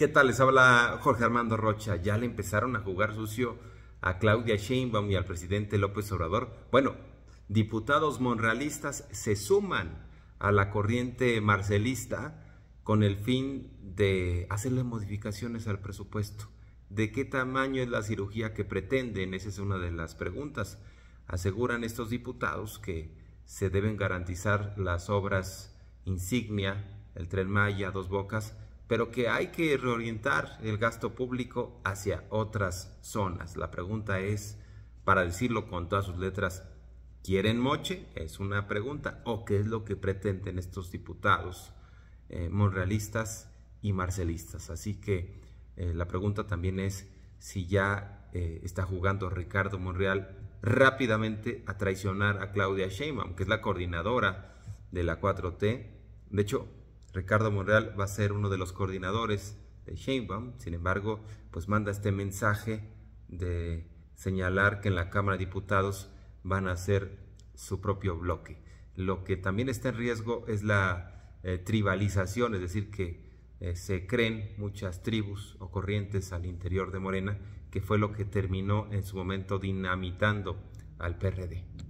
¿Qué tal? Les habla Jorge Armando Rocha. Ya le empezaron a jugar sucio a Claudia Sheinbaum y al presidente López Obrador. Bueno, diputados monrealistas se suman a la corriente marcelista con el fin de hacerle modificaciones al presupuesto. ¿De qué tamaño es la cirugía que pretenden? Esa es una de las preguntas. Aseguran estos diputados que se deben garantizar las obras insignia, el tren Maya, dos bocas, pero que hay que reorientar el gasto público hacia otras zonas. La pregunta es, para decirlo con todas sus letras, ¿quieren moche? Es una pregunta. ¿O qué es lo que pretenden estos diputados eh, monrealistas y marcelistas? Así que eh, la pregunta también es si ya eh, está jugando Ricardo Monreal rápidamente a traicionar a Claudia Sheinbaum, que es la coordinadora de la 4T. De hecho, Ricardo Monreal va a ser uno de los coordinadores de Sheinbaum, sin embargo, pues manda este mensaje de señalar que en la Cámara de Diputados van a hacer su propio bloque. Lo que también está en riesgo es la eh, tribalización, es decir, que eh, se creen muchas tribus o corrientes al interior de Morena, que fue lo que terminó en su momento dinamitando al PRD.